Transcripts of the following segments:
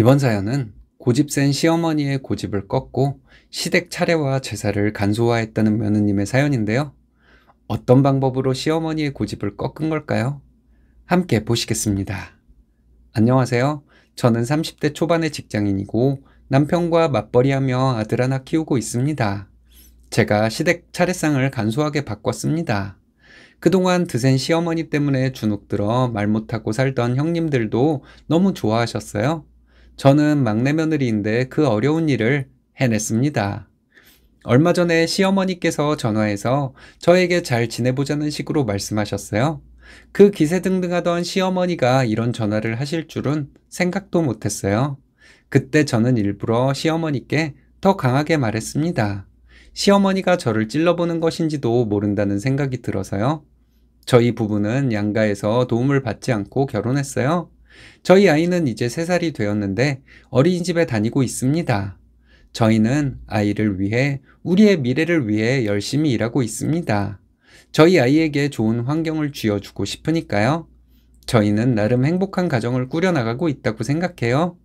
이번 사연은 고집 센 시어머니의 고집을 꺾고 시댁 차례와 제사를 간소화했다는 며느님의 사연인데요. 어떤 방법으로 시어머니의 고집을 꺾은 걸까요? 함께 보시겠습니다. 안녕하세요. 저는 30대 초반의 직장인이고 남편과 맞벌이하며 아들 하나 키우고 있습니다. 제가 시댁 차례상을 간소하게 바꿨습니다. 그동안 드센 시어머니 때문에 주눅 들어 말 못하고 살던 형님들도 너무 좋아하셨어요. 저는 막내 며느리인데 그 어려운 일을 해냈습니다. 얼마 전에 시어머니께서 전화해서 저에게 잘 지내보자는 식으로 말씀하셨어요. 그 기세등등하던 시어머니가 이런 전화를 하실 줄은 생각도 못했어요. 그때 저는 일부러 시어머니께 더 강하게 말했습니다. 시어머니가 저를 찔러보는 것인지도 모른다는 생각이 들어서요. 저희 부부는 양가에서 도움을 받지 않고 결혼했어요. 저희 아이는 이제 3살이 되었는데 어린이집에 다니고 있습니다. 저희는 아이를 위해 우리의 미래를 위해 열심히 일하고 있습니다. 저희 아이에게 좋은 환경을 쥐어주고 싶으니까요. 저희는 나름 행복한 가정을 꾸려나가고 있다고 생각해요.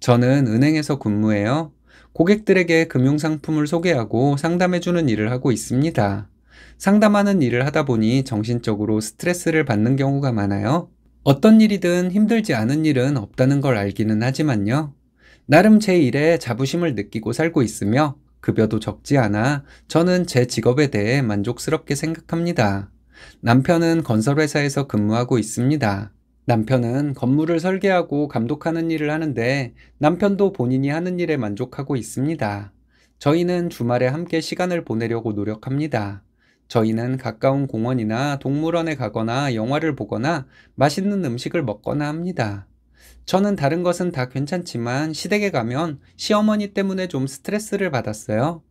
저는 은행에서 근무해요. 고객들에게 금융상품을 소개하고 상담해주는 일을 하고 있습니다. 상담하는 일을 하다 보니 정신적으로 스트레스를 받는 경우가 많아요. 어떤 일이든 힘들지 않은 일은 없다는 걸 알기는 하지만요. 나름 제 일에 자부심을 느끼고 살고 있으며 급여도 적지 않아 저는 제 직업에 대해 만족스럽게 생각합니다. 남편은 건설회사에서 근무하고 있습니다. 남편은 건물을 설계하고 감독하는 일을 하는데 남편도 본인이 하는 일에 만족하고 있습니다. 저희는 주말에 함께 시간을 보내려고 노력합니다. 저희는 가까운 공원이나 동물원에 가거나 영화를 보거나 맛있는 음식을 먹거나 합니다. 저는 다른 것은 다 괜찮지만 시댁에 가면 시어머니 때문에 좀 스트레스를 받았어요.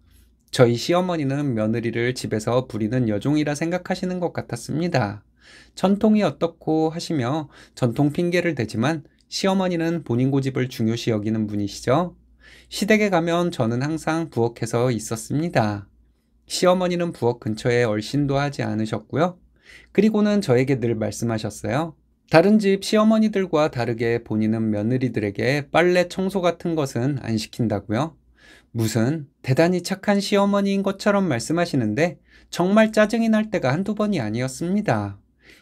저희 시어머니는 며느리를 집에서 부리는 여종이라 생각하시는 것 같았습니다. 전통이 어떻고 하시며 전통 핑계를 대지만 시어머니는 본인 고집을 중요시 여기는 분이시죠. 시댁에 가면 저는 항상 부엌에서 있었습니다. 시어머니는 부엌 근처에 얼씬도 하지 않으셨고요. 그리고는 저에게 늘 말씀하셨어요. 다른 집 시어머니들과 다르게 본인은 며느리들에게 빨래 청소 같은 것은 안 시킨다고요. 무슨 대단히 착한 시어머니인 것처럼 말씀하시는데 정말 짜증이 날 때가 한두 번이 아니었습니다.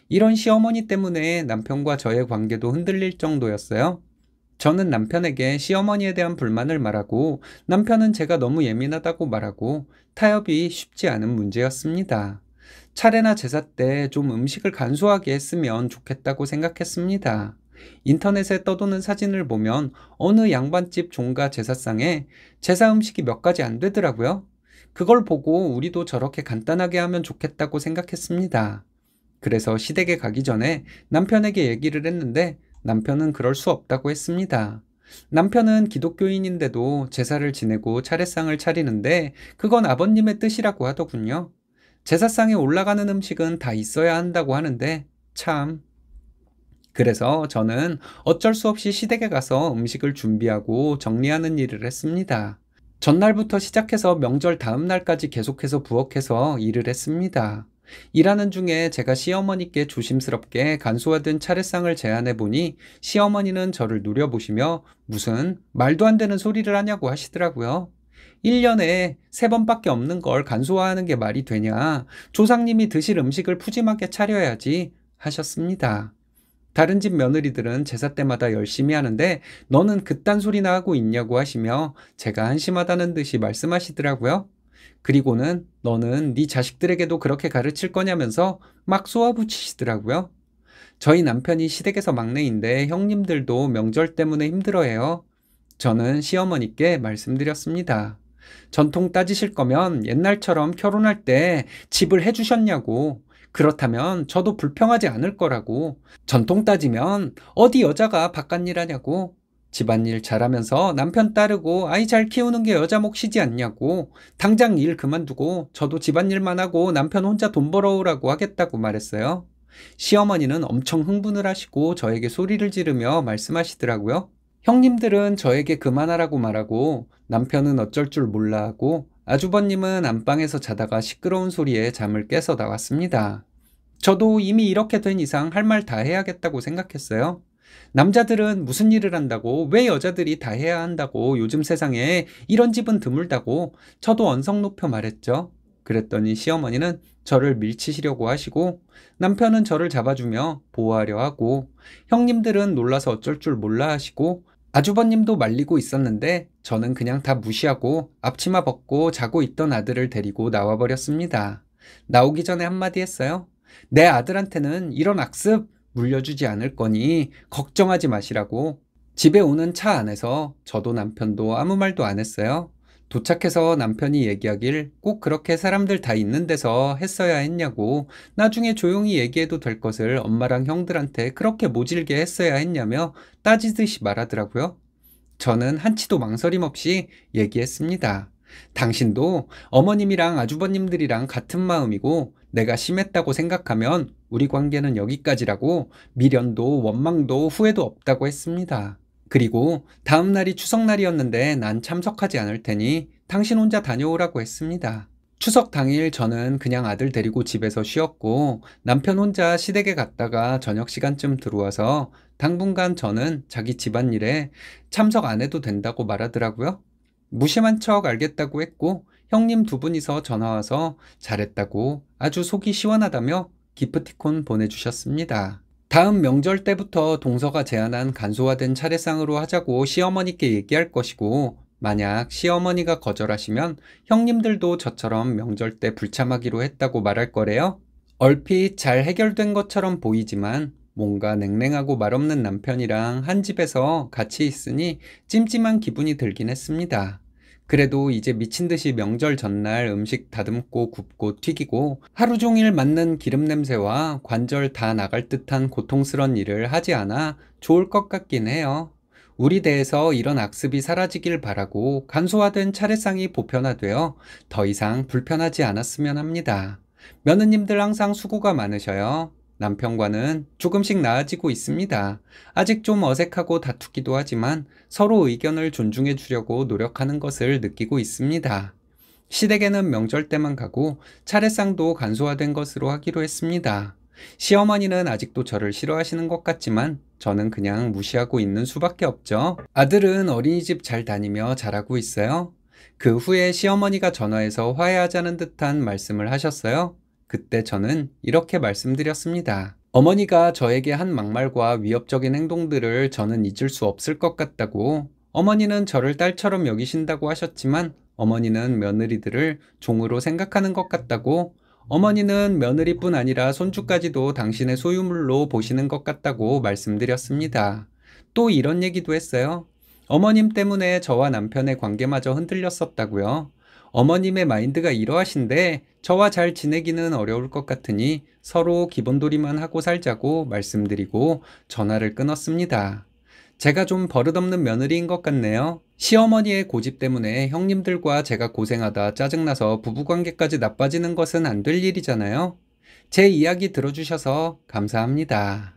이런 시어머니 때문에 남편과 저의 관계도 흔들릴 정도였어요. 저는 남편에게 시어머니에 대한 불만을 말하고 남편은 제가 너무 예민하다고 말하고 타협이 쉽지 않은 문제였습니다. 차례나 제사 때 좀 음식을 간소하게 했으면 좋겠다고 생각했습니다. 인터넷에 떠도는 사진을 보면 어느 양반집 종가 제사상에 제사 음식이 몇 가지 안 되더라고요. 그걸 보고 우리도 저렇게 간단하게 하면 좋겠다고 생각했습니다. 그래서 시댁에 가기 전에 남편에게 얘기를 했는데 남편은 그럴 수 없다고 했습니다. 남편은 기독교인인데도 제사를 지내고 차례상을 차리는데 그건 아버님의 뜻이라고 하더군요. 제사상에 올라가는 음식은 다 있어야 한다고 하는데 참. 그래서 저는 어쩔 수 없이 시댁에 가서 음식을 준비하고 정리하는 일을 했습니다. 전날부터 시작해서 명절 다음 날까지 계속해서 부엌에서 일을 했습니다. 일하는 중에 제가 시어머니께 조심스럽게 간소화된 차례상을 제안해 보니 시어머니는 저를 노려보시며 무슨 말도 안 되는 소리를 하냐고 하시더라고요. 1년에 3번밖에 없는 걸 간소화하는 게 말이 되냐. 조상님이 드실 음식을 푸짐하게 차려야지 하셨습니다. 다른 집 며느리들은 제사 때마다 열심히 하는데 너는 그딴 소리나 하고 있냐고 하시며 제가 한심하다는 듯이 말씀하시더라고요. 그리고는 너는 네 자식들에게도 그렇게 가르칠 거냐면서 막 쏘아붙이시더라고요. 저희 남편이 시댁에서 막내인데 형님들도 명절 때문에 힘들어해요. 저는 시어머니께 말씀드렸습니다. 전통 따지실 거면 옛날처럼 결혼할 때 집을 해주셨냐고. 그렇다면 저도 불평하지 않을 거라고. 전통 따지면 어디 여자가 바깥일 하냐고. 집안일 잘하면서 남편 따르고 아이 잘 키우는 게 여자 몫이지 않냐고 당장 일 그만두고 저도 집안일만 하고 남편 혼자 돈 벌어오라고 하겠다고 말했어요. 시어머니는 엄청 흥분을 하시고 저에게 소리를 지르며 말씀하시더라고요. 형님들은 저에게 그만하라고 말하고 남편은 어쩔 줄 몰라 하고 아주버님은 안방에서 자다가 시끄러운 소리에 잠을 깨서 나왔습니다. 저도 이미 이렇게 된 이상 할 말 다 해야겠다고 생각했어요. 남자들은 무슨 일을 한다고, 왜 여자들이 다 해야 한다고, 요즘 세상에 이런 집은 드물다고 저도 언성 높여 말했죠. 그랬더니 시어머니는 저를 밀치시려고 하시고 남편은 저를 잡아주며 보호하려 하고 형님들은 놀라서 어쩔 줄 몰라 하시고 아주버님도 말리고 있었는데 저는 그냥 다 무시하고 앞치마 벗고 자고 있던 아들을 데리고 나와버렸습니다. 나오기 전에 한마디 했어요. 내 아들한테는 이런 악습 물려주지 않을 거니 걱정하지 마시라고 집에 오는 차 안에서 저도 남편도 아무 말도 안 했어요. 도착해서 남편이 얘기하길 꼭 그렇게 사람들 다 있는 데서 했어야 했냐고 나중에 조용히 얘기해도 될 것을 엄마랑 형들한테 그렇게 모질게 했어야 했냐며 따지듯이 말하더라고요. 저는 한치도 망설임 없이 얘기했습니다. 당신도 어머님이랑 아주버님들이랑 같은 마음이고 내가 심했다고 생각하면 우리 관계는 여기까지라고 미련도 원망도 후회도 없다고 했습니다. 그리고 다음 날이 추석날이었는데 난 참석하지 않을 테니 당신 혼자 다녀오라고 했습니다. 추석 당일 저는 그냥 아들 데리고 집에서 쉬었고 남편 혼자 시댁에 갔다가 저녁 시간쯤 들어와서 당분간 저는 자기 집안일에 참석 안 해도 된다고 말하더라고요. 무심한 척 알겠다고 했고 형님 두 분이서 전화와서 잘했다고 아주 속이 시원하다며 기프티콘 보내주셨습니다. 다음 명절 때부터 동서가 제안한 간소화된 차례상으로 하자고 시어머니께 얘기할 것이고 만약 시어머니가 거절하시면 형님들도 저처럼 명절 때 불참하기로 했다고 말할 거래요. 얼핏 잘 해결된 것처럼 보이지만 뭔가 냉랭하고 말없는 남편이랑 한 집에서 같이 있으니 찜찜한 기분이 들긴 했습니다. 그래도 이제 미친 듯이 명절 전날 음식 다듬고 굽고 튀기고 하루 종일 맡는 기름 냄새와 관절 다 나갈 듯한 고통스런 일을 하지 않아 좋을 것 같긴 해요. 우리 대에서 이런 악습이 사라지길 바라고 간소화된 차례상이 보편화되어 더 이상 불편하지 않았으면 합니다. 며느님들 항상 수고가 많으셔요. 남편과는 조금씩 나아지고 있습니다. 아직 좀 어색하고 다투기도 하지만 서로 의견을 존중해 주려고 노력하는 것을 느끼고 있습니다. 시댁에는 명절 때만 가고 차례상도 간소화된 것으로 하기로 했습니다. 시어머니는 아직도 저를 싫어하시는 것 같지만 저는 그냥 무시하고 있는 수밖에 없죠. 아들은 어린이집 잘 다니며 자라고 있어요. 그 후에 시어머니가 전화해서 화해하자는 듯한 말씀을 하셨어요. 그때 저는 이렇게 말씀드렸습니다. 어머니가 저에게 한 막말과 위협적인 행동들을 저는 잊을 수 없을 것 같다고 어머니는 저를 딸처럼 여기신다고 하셨지만 어머니는 며느리들을 종으로 생각하는 것 같다고 어머니는 며느리뿐 아니라 손주까지도 당신의 소유물로 보시는 것 같다고 말씀드렸습니다. 또 이런 얘기도 했어요. 어머님 때문에 저와 남편의 관계마저 흔들렸었다고요. 어머님의 마인드가 이러하신데 저와 잘 지내기는 어려울 것 같으니 서로 기본돌이만 하고 살자고 말씀드리고 전화를 끊었습니다. 제가 좀 버릇없는 며느리인 것 같네요. 시어머니의 고집 때문에 형님들과 제가 고생하다 짜증나서 부부관계까지 나빠지는 것은 안 될 일이잖아요. 제 이야기 들어주셔서 감사합니다.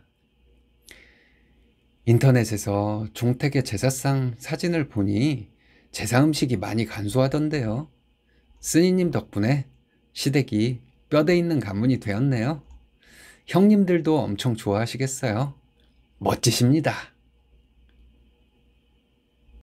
인터넷에서 종택의 제사상 사진을 보니 제사 음식이 많이 간소하던데요. 스니님 덕분에 시댁이 뼈대 있는 가문이 되었네요. 형님들도 엄청 좋아하시겠어요? 멋지십니다.